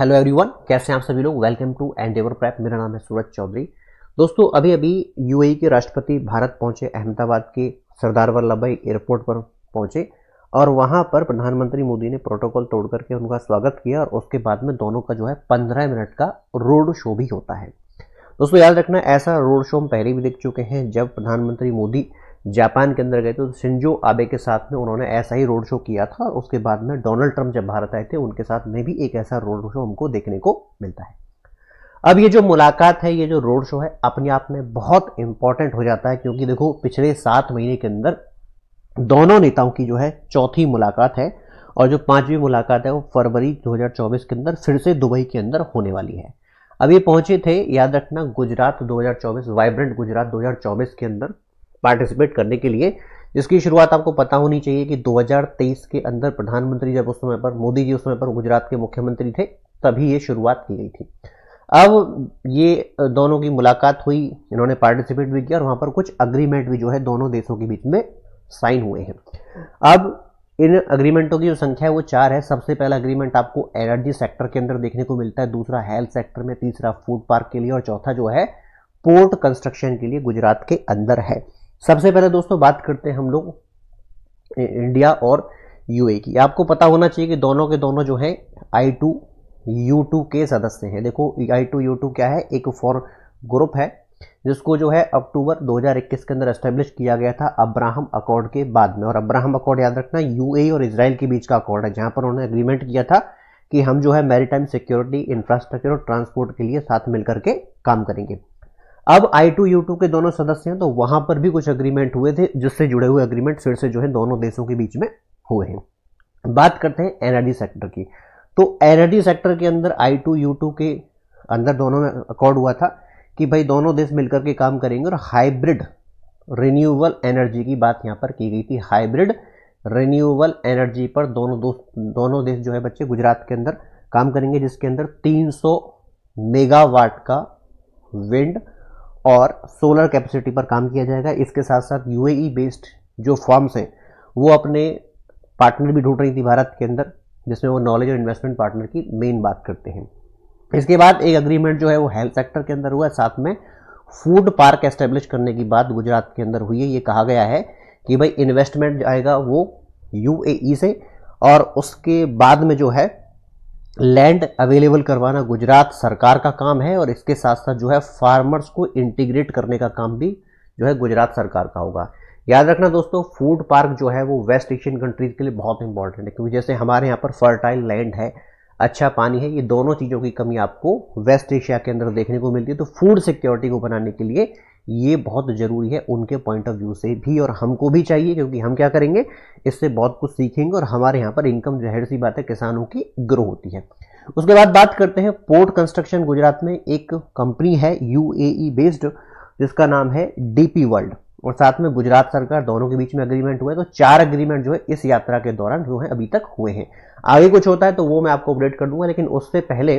Hello everyone कैसे हैं आप सभी लोग वेलकम टू एंडेवर प्रैप मेरा नाम है सूरज चौधरी दोस्तों अभी अभी यूएई के राष्ट्रपति भारत पहुंचे अहमदाबाद के सरदार वल्लभ भाई एयरपोर्ट पर पहुंचे और वहां पर प्रधानमंत्री मोदी ने प्रोटोकॉल तोड़ करके उनका स्वागत किया और उसके बाद में दोनों का जो है पंद्रह मिनट का रोड शो भी होता है दोस्तों याद रखना ऐसा रोड शो हम पहले भी देख चुके हैं जब प्रधानमंत्री मोदी जापान के अंदर गए थे तो शिंजो आबे के साथ में उन्होंने ऐसा ही रोड शो किया था और उसके बाद में डोनाल्ड ट्रंप जब भारत आए थे उनके साथ में भी एक ऐसा रोड शो हमको देखने को मिलता है अब ये जो मुलाकात है ये जो रोड शो है अपने आप में बहुत इंपॉर्टेंट हो जाता है क्योंकि देखो पिछले सात महीने के अंदर दोनों नेताओं की जो है चौथी मुलाकात है और जो पांचवी मुलाकात है वो फरवरी 2024 के अंदर फिर से दुबई के अंदर होने वाली है अब ये पहुंचे थे याद रखना गुजरात 2024 वाइब्रेंट गुजरात 2024 के अंदर पार्टिसिपेट करने के लिए जिसकी शुरुआत आपको पता होनी चाहिए कि 2023 के अंदर प्रधानमंत्री जब उस समय पर मोदी जी उस समय पर गुजरात के मुख्यमंत्री थे तभी ये शुरुआत की गई थी अब ये दोनों की मुलाकात हुई इन्होंने पार्टिसिपेट भी किया और वहाँ पर कुछ अग्रीमेंट भी जो है दोनों देशों के बीच में साइन हुए हैं अब इन अग्रीमेंटों की जो संख्या है वो चार है सबसे पहला अग्रीमेंट आपको एनर्जी सेक्टर के अंदर देखने को मिलता है दूसरा हेल्थ सेक्टर में तीसरा फूड पार्क के लिए और चौथा जो है पोर्ट कंस्ट्रक्शन के लिए गुजरात के अंदर है सबसे पहले दोस्तों बात करते हैं हम लोग इंडिया और यूए की आपको पता होना चाहिए कि दोनों के दोनों जो है आई टू यू टू के सदस्य हैं देखो आई टू यू टू क्या है एक फॉर ग्रुप है जिसको जो है अक्टूबर 2021 के अंदर एस्टेब्लिश किया गया था अब्राहम अकॉर्ड के बाद में और अब्राहम अकॉर्ड याद रखना यूएई और इसराइल के बीच का अकॉर्ड है जहां पर उन्होंने एग्रीमेंट किया था कि हम जो है मैरीटाइम सिक्योरिटी इंफ्रास्ट्रक्चर और ट्रांसपोर्ट के लिए साथ मिलकर के काम करेंगे अब आई टू यू टू के दोनों सदस्य हैं तो वहां पर भी कुछ अग्रीमेंट हुए थे जिससे जुड़े हुए अग्रीमेंट फिर से जो है दोनों देशों के बीच में हुए हैं बात करते हैं एनर्जी सेक्टर की तो एनर्जी सेक्टर के अंदर आई टू यू टू के अंदर दोनों में अकॉर्ड हुआ था कि भाई दोनों देश मिलकर के काम करेंगे और हाइब्रिड रिन्यूएबल एनर्जी की बात यहां पर की गई थी हाइब्रिड रिन्यूएबल एनर्जी पर दोनों दोस्त दोनों देश जो है बच्चे गुजरात के अंदर काम करेंगे जिसके अंदर 300 मेगावाट का विंड और सोलर कैपेसिटी पर काम किया जाएगा इसके साथ साथ यूएई बेस्ड जो फॉर्म्स हैं वो अपने पार्टनर भी ढूंढ रही थी भारत के अंदर जिसमें वो नॉलेज और इन्वेस्टमेंट पार्टनर की मेन बात करते हैं इसके बाद एक अग्रीमेंट जो है वो हेल्थ सेक्टर के अंदर हुआ साथ में फूड पार्क एस्टेब्लिश करने की बात गुजरात के अंदर हुई है ये कहा गया है कि भाई इन्वेस्टमेंट आएगा वो यू e से और उसके बाद में जो है लैंड अवेलेबल करवाना गुजरात सरकार का काम है और इसके साथ साथ जो है फार्मर्स को इंटीग्रेट करने का काम भी जो है गुजरात सरकार का होगा याद रखना दोस्तों फूड पार्क जो है वो वेस्ट एशियन कंट्रीज के लिए बहुत इंपॉर्टेंट है क्योंकि जैसे हमारे यहाँ पर फर्टाइल लैंड है अच्छा पानी है ये दोनों चीज़ों की कमी आपको वेस्ट एशिया के अंदर देखने को मिलती है तो फूड सिक्योरिटी को बनाने के लिए ये बहुत ज़रूरी है उनके पॉइंट ऑफ व्यू से भी और हमको भी चाहिए क्योंकि हम क्या करेंगे इससे बहुत कुछ सीखेंगे और हमारे यहाँ पर इनकम जहर सी बात है किसानों की ग्रो होती है उसके बाद बात करते हैं पोर्ट कंस्ट्रक्शन गुजरात में एक कंपनी है यू बेस्ड e जिसका नाम है डी वर्ल्ड और साथ में गुजरात सरकार दोनों के बीच में अग्रीमेंट हुए तो चार अग्रीमेंट जो है इस यात्रा के दौरान जो है अभी तक हुए हैं आगे कुछ होता है तो वो मैं आपको अपडेट कर दूंगा लेकिन उससे पहले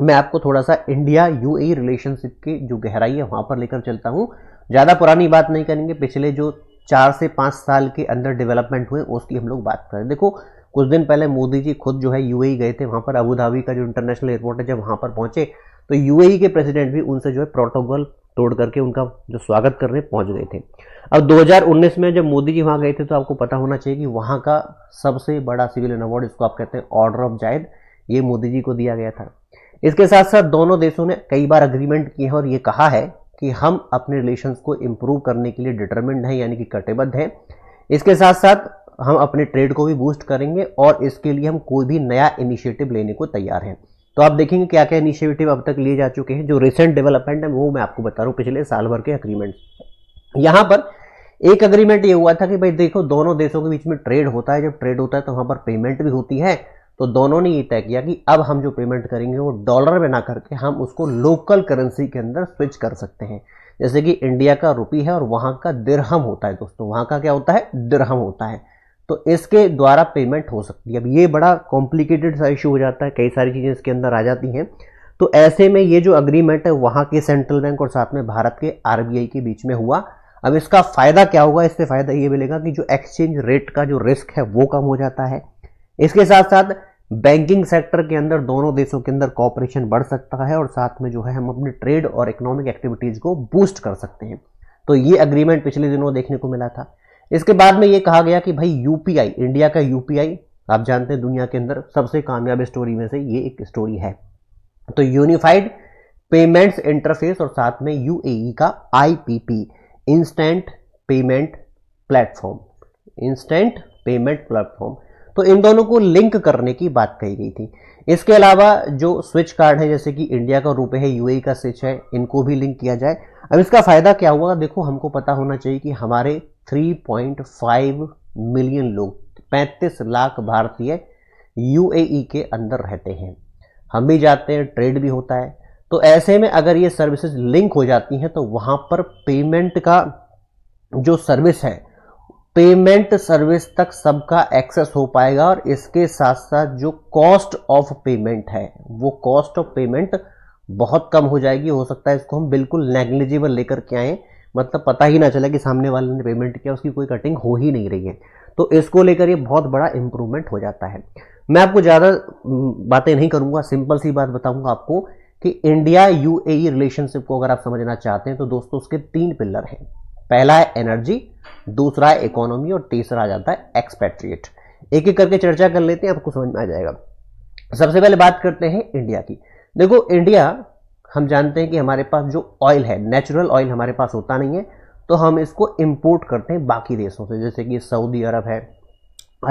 मैं आपको थोड़ा सा इंडिया यूएई रिलेशनशिप की जो गहराई है वहाँ पर लेकर चलता हूँ ज़्यादा पुरानी बात नहीं करेंगे पिछले जो चार से पाँच साल के अंदर डेवलपमेंट हुए उसकी हम लोग बात करें देखो कुछ दिन पहले मोदी जी खुद जो है यूएई e गए थे वहाँ पर अबूधाबी का जो इंटरनेशनल एयरपोर्ट है जब वहाँ पर पहुँचे तो यूएई e के प्रेसिडेंट भी उनसे जो है प्रोटोकॉल तोड़ करके उनका जो स्वागत करने पहुंच गए थे अब 2019 में जब मोदी जी वहाँ गए थे तो आपको पता होना चाहिए कि वहाँ का सबसे बड़ा सिविलियन अवार्ड इसको आप कहते हैं ऑर्डर ऑफ जायद ये मोदी जी को दिया गया था इसके साथ साथ दोनों देशों ने कई बार अग्रीमेंट किए हैं और ये कहा है कि हम अपने रिलेशंस को इम्प्रूव करने के लिए डिटर्मेंट हैं यानी कि कटिबद्ध हैं इसके साथ साथ हम अपने ट्रेड को भी बूस्ट करेंगे और इसके लिए हम कोई भी नया इनिशिएटिव लेने को तैयार हैं तो आप देखेंगे क्या क्या इनिशिएटिव अब तक लिए जा चुके हैं जो रिसेंट डेवलपमेंट है वो मैं आपको बता रहा हूँ पिछले साल भर के अग्रीमेंट यहाँ पर एक अग्रीमेंट ये हुआ था कि भाई देखो दोनों देशों के बीच में ट्रेड होता है जब ट्रेड होता है तो वहाँ पर पेमेंट भी होती है तो दोनों ने ये तय किया कि अब हम जो पेमेंट करेंगे वो डॉलर में ना करके हम उसको लोकल करेंसी के अंदर स्विच कर सकते हैं जैसे कि इंडिया का रुपी है और वहाँ का दिरहम होता है दोस्तों वहाँ का क्या होता है दिरहम होता है तो इसके द्वारा पेमेंट हो सकती है अब ये बड़ा कॉम्प्लिकेटेड सा इशू हो जाता है कई सारी चीज़ें इसके अंदर आ जाती हैं तो ऐसे में ये जो अग्रीमेंट है वहाँ के सेंट्रल बैंक और साथ में भारत के आरबीआई के बीच में हुआ अब इसका फ़ायदा क्या होगा इससे फ़ायदा ये मिलेगा कि जो एक्सचेंज रेट का जो रिस्क है वो कम हो जाता है इसके साथ साथ बैंकिंग सेक्टर के अंदर दोनों देशों के अंदर कॉपरेशन बढ़ सकता है और साथ में जो है हम अपने ट्रेड और इकोनॉमिक एक्टिविटीज़ को बूस्ट कर सकते हैं तो ये अग्रीमेंट पिछले दिनों देखने को मिला था इसके बाद में ये कहा गया कि भाई यूपीआई इंडिया का यूपीआई आप जानते हैं दुनिया के अंदर सबसे कामयाब स्टोरी में से ये एक स्टोरी है तो यूनिफाइड पेमेंट्स इंटरफेस और साथ में यू e का IPP instant payment platform instant payment platform तो इन दोनों को लिंक करने की बात कही गई थी इसके अलावा जो स्विच कार्ड है जैसे कि इंडिया का रुपए है यूएई का स्विच है इनको भी लिंक किया जाए अब इसका फ़ायदा क्या हुआ देखो हमको पता होना चाहिए कि हमारे 3.5 मिलियन लोग 35 लाख भारतीय यूएई के अंदर रहते हैं हम भी जाते हैं ट्रेड भी होता है तो ऐसे में अगर ये सर्विसेज लिंक हो जाती हैं तो वहां पर पेमेंट का जो सर्विस है पेमेंट सर्विस तक सबका एक्सेस हो पाएगा और इसके साथ साथ जो कॉस्ट ऑफ पेमेंट है वो कॉस्ट ऑफ पेमेंट बहुत कम हो जाएगी हो सकता है इसको हम बिल्कुल नेग्लिजिबल लेकर के आए मतलब पता ही ना चले कि सामने वाले ने पेमेंट किया उसकी कोई कटिंग हो ही नहीं रही है तो इसको लेकर ये बहुत बड़ा इंप्रूवमेंट हो जाता है मैं आपको ज़्यादा बातें नहीं करूँगा सिंपल सी बात बताऊँगा आपको कि इंडिया यूएई रिलेशनशिप को अगर आप समझना चाहते हैं तो दोस्तों उसके तीन पिलर हैं पहला है एनर्जी दूसरा है इकोनॉमी और तीसरा आ जाता है एक्सपेट्रिएट एक एक करके चर्चा कर लेते हैं आपको समझ में आ जाएगा सबसे पहले बात करते हैं इंडिया की देखो इंडिया हम जानते हैं कि हमारे पास जो ऑयल है नेचुरल ऑयल हमारे पास होता नहीं है तो हम इसको इम्पोर्ट करते हैं बाकी देशों से जैसे कि सऊदी अरब है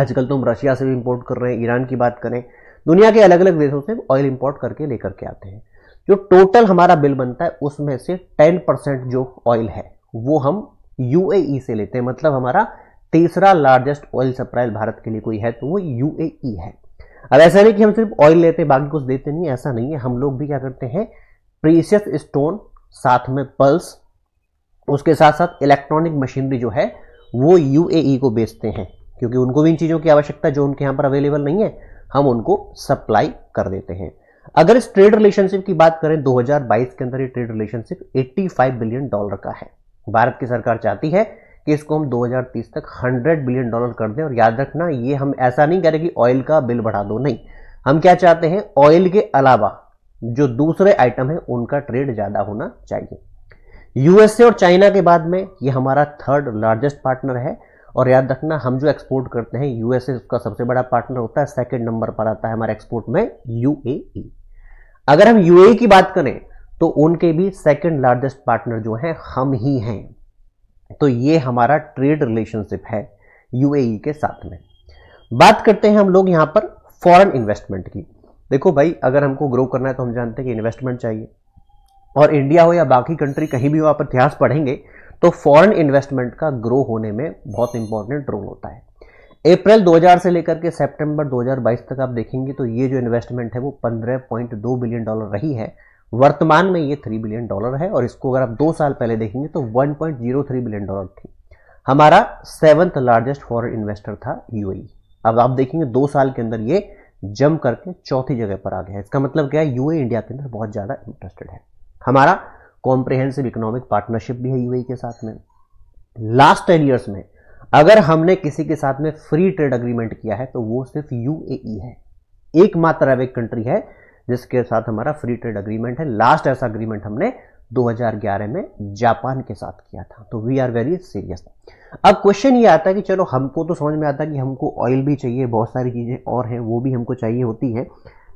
आजकल तो हम रशिया से भी इम्पोर्ट कर रहे हैं ईरान की बात करें दुनिया के अलग अलग देशों से ऑयल इम्पोर्ट करके लेकर के आते हैं जो टोटल हमारा बिल बनता है उसमें से टेन परसेंट जो ऑयल है वो हम यूएई e से लेते हैं मतलब हमारा तीसरा लार्जेस्ट ऑयल सप्लायर भारत के लिए कोई है तो वो यूएई e है अब ऐसा नहीं कि हम सिर्फ ऑयल लेते हैं बाकी कुछ देते नहीं ऐसा नहीं है हम लोग भी क्या करते हैं प्रीसियस स्टोन साथ में पल्स उसके साथ साथ इलेक्ट्रॉनिक मशीनरी जो है वो यू e को बेचते हैं क्योंकि उनको भी इन चीज़ों की आवश्यकता जो उनके यहाँ पर अवेलेबल नहीं है हम उनको सप्लाई कर देते हैं अगर इस ट्रेड रिलेशनशिप की बात करें 2022 के अंदर ये ट्रेड रिलेशनशिप 85 बिलियन डॉलर का है भारत की सरकार चाहती है कि इसको हम 2030 तक 100 बिलियन डॉलर कर दें और याद रखना ये हम ऐसा नहीं करें कि ऑयल का बिल बढ़ा दो नहीं हम क्या चाहते हैं ऑयल के अलावा जो दूसरे आइटम है उनका ट्रेड ज़्यादा होना चाहिए यूएसए और चाइना के बाद में ये हमारा थर्ड लार्जेस्ट पार्टनर है और याद रखना हम जो एक्सपोर्ट करते हैं यूएसए उसका सबसे बड़ा पार्टनर होता है सेकेंड नंबर पर आता है हमारे एक्सपोर्ट में यूएई अगर हम यूएई की बात करें तो उनके भी सेकंड लार्जेस्ट पार्टनर जो हैं हम ही हैं तो ये हमारा ट्रेड रिलेशनशिप है यूएई e के साथ में बात करते हैं हम लोग यहाँ पर फॉरेन इन्वेस्टमेंट की देखो भाई अगर हमको ग्रो करना है तो हम जानते हैं कि इन्वेस्टमेंट चाहिए और इंडिया हो या बाकी कंट्री कहीं भी हो आप इतिहास पढ़ेंगे तो फॉरेन इन्वेस्टमेंट का ग्रो होने में बहुत इंपॉर्टेंट रोल होता है अप्रैल 2000 से लेकर के सितंबर 2022 तक आप देखेंगे तो ये जो इन्वेस्टमेंट है वो 15.2 बिलियन डॉलर रही है वर्तमान में ये थ्री बिलियन डॉलर है और इसको अगर आप दो साल पहले देखेंगे तो one point zero three billion dollar थी हमारा सेवंथ लार्जेस्ट फॉरन इन्वेस्टर था यूएई e। अब आप देखेंगे दो साल के अंदर ये जम करके चौथी जगह पर आ गया है इसका मतलब क्या है यूए इंडिया e के अंदर बहुत ज़्यादा इंटरेस्टेड है हमारा कॉम्प्रिहेंसिव इकोनॉमिक पार्टनरशिप भी है यूएई e के साथ में लास्ट टेन ईयर्स में अगर हमने किसी के साथ में फ्री ट्रेड अग्रीमेंट किया है तो वो सिर्फ यूएई है एकमात्र अब एक कंट्री है जिसके साथ हमारा फ्री ट्रेड अग्रीमेंट है लास्ट ऐसा अग्रीमेंट हमने 2011 में जापान के साथ किया था तो वी आर वेरी सीरियस अब क्वेश्चन ये आता है कि चलो हमको तो समझ में आता है कि हमको ऑयल भी चाहिए बहुत सारी चीज़ें और हैं वो भी हमको चाहिए होती है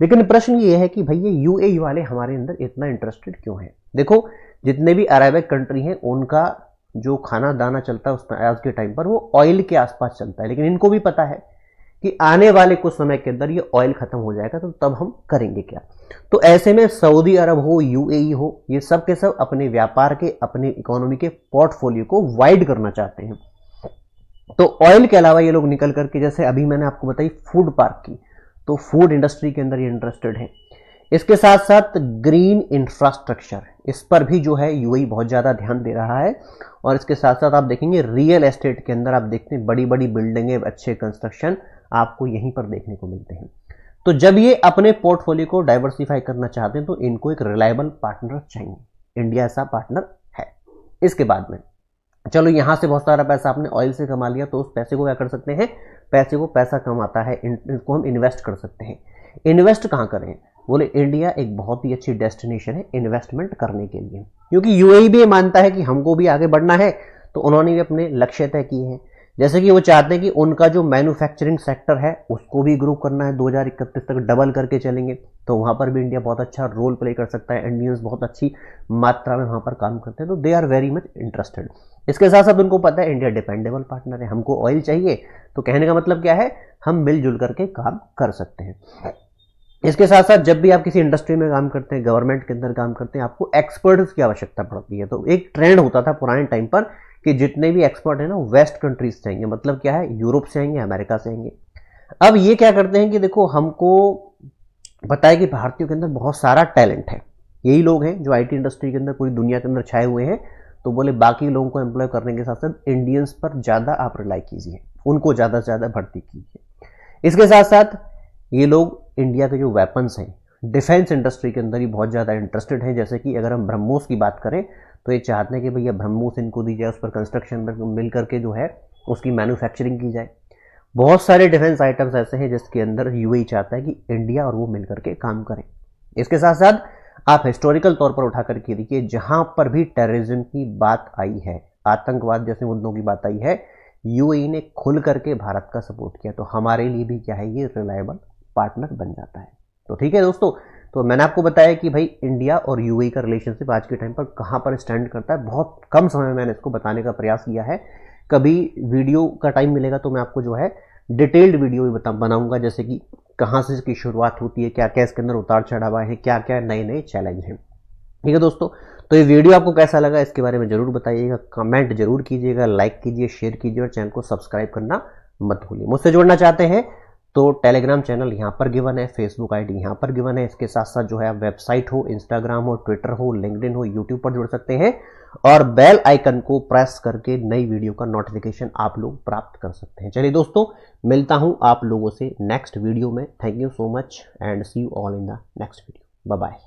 लेकिन प्रश्न ये है कि भैया यू वाले हमारे अंदर इतना इंटरेस्टेड क्यों है देखो जितने भी अरेबिक कंट्री हैं उनका जो खाना दाना चलता है उस आज के टाइम पर वो ऑयल के आसपास चलता है लेकिन इनको भी पता है कि आने वाले कुछ समय के अंदर ये ऑयल ख़त्म हो जाएगा तो तब हम करेंगे क्या तो ऐसे में सऊदी अरब हो यूएई e हो ये सब के सब अपने व्यापार के अपने इकोनॉमी के पोर्टफोलियो को वाइड करना चाहते हैं तो ऑयल के अलावा ये लोग निकल करके जैसे अभी मैंने आपको बताई फूड पार्क की तो फूड इंडस्ट्री के अंदर ये इंटरेस्टेड है इसके साथ साथ ग्रीन इंफ्रास्ट्रक्चर इस पर भी जो है यूएई e बहुत ज़्यादा ध्यान दे रहा है और इसके साथ साथ आप देखेंगे रियल एस्टेट के अंदर आप देखते हैं बड़ी बड़ी बिल्डिंगें अच्छे कंस्ट्रक्शन आपको यहीं पर देखने को मिलते हैं तो जब ये अपने पोर्टफोलियो को डाइवर्सिफाई करना चाहते हैं तो इनको एक रिलायबल पार्टनर चाहिए इंडिया ऐसा पार्टनर है इसके बाद में चलो यहां से बहुत सारा पैसा आपने ऑयल से कमा लिया तो उस पैसे को क्या कर सकते हैं पैसे को पैसा कमाता है इसको हम इन्वेस्ट कर सकते हैं इन्वेस्ट कहां करें बोले इंडिया एक बहुत ही अच्छी डेस्टिनेशन है इन्वेस्टमेंट करने के लिए क्योंकि यूएई e भी मानता है कि हमको भी आगे बढ़ना है तो उन्होंने भी अपने लक्ष्य तय किए हैं जैसे कि वो चाहते हैं कि उनका जो मैन्युफैक्चरिंग सेक्टर है उसको भी ग्रो करना है दो तक डबल करके चलेंगे तो वहाँ पर भी इंडिया बहुत अच्छा रोल प्ले कर सकता है इंडियंस बहुत अच्छी मात्रा में वहाँ पर काम करते हैं तो they are very much interested इसके साथ साथ उनको पता है इंडिया डिपेंडेबल पार्टनर है हमको ऑयल चाहिए तो कहने का मतलब क्या है हम मिलजुल करके काम कर सकते हैं इसके साथ साथ जब भी आप किसी इंडस्ट्री में काम करते हैं गवर्नमेंट के अंदर काम करते हैं आपको एक्सपर्ट्स की आवश्यकता पड़ती है तो एक ट्रेंड होता था पुराने टाइम पर कि जितने भी एक्सपर्ट हैं ना वेस्ट कंट्रीज से आएंगे मतलब क्या है यूरोप से आएंगे अमेरिका से आएंगे अब ये क्या करते हैं कि देखो हमको पता है कि भारतीयों के अंदर बहुत सारा टैलेंट है यही लोग हैं जो आईटी इंडस्ट्री के अंदर पूरी दुनिया के अंदर छाए हुए हैं तो बोले बाकी लोगों को एम्प्लॉय करने के साथ साथ इंडियंस पर ज़्यादा आप रिलाई कीजिए उनको ज़्यादा से ज़्यादा भर्ती कीजिए इसके साथ साथ ये लोग इंडिया के जो वेपन्स हैं डिफेंस इंडस्ट्री के अंदर ही बहुत ज़्यादा इंटरेस्टेड हैं जैसे कि अगर हम ब्रह्मोस की बात करें तो ये चाहते हैं कि भैया ब्रह्मोस इनको दी जाए उस पर कंस्ट्रक्शन मिल करके जो है उसकी मैन्युफैक्चरिंग की जाए बहुत सारे डिफेंस आइटम्स ऐसे हैं जिसके अंदर यू चाहता है कि इंडिया और वो मिल करके काम करें इसके साथ साथ आप हिस्टोरिकल तौर पर उठा करके देखिए जहां पर भी टेररिज्म की बात आई है आतंकवाद जैसे मुद्दों की बात आई है यू ने खुल करके भारत का सपोर्ट किया तो हमारे लिए भी क्या है ये रिलायबल पार्टनर बन जाता है तो ठीक है दोस्तों तो मैंने आपको बताया कि भाई इंडिया और यूएई का रिलेशनशिप आज के टाइम पर कहाँ पर स्टैंड करता है बहुत कम समय में मैंने इसको बताने का प्रयास किया है कभी वीडियो का टाइम मिलेगा तो मैं आपको जो है डिटेल्ड वीडियो भी बता बनाऊंगा जैसे कि कहाँ से इसकी शुरुआत होती है क्या क्या इसके अंदर उतार चढ़ावा है क्या क्या नए नए चैलेंज हैं ठीक है दोस्तों तो ये वीडियो आपको कैसा लगा इसके बारे में ज़रूर बताइएगा कमेंट जरूर कीजिएगा लाइक कीजिए शेयर कीजिए और चैनल को सब्सक्राइब करना मत भूलिए मुझसे जुड़ना चाहते हैं तो टेलीग्राम चैनल यहाँ पर गिवन है फेसबुक आईडी डी यहाँ पर गिवन है इसके साथ साथ जो है आप वेबसाइट हो इंस्टाग्राम हो ट्विटर हो लिंकड हो यूट्यूब पर जुड़ सकते हैं और बेल आइकन को प्रेस करके नई वीडियो का नोटिफिकेशन आप लोग प्राप्त कर सकते हैं चलिए दोस्तों मिलता हूँ आप लोगों से नेक्स्ट वीडियो में thank you so much and see you all in the next video bye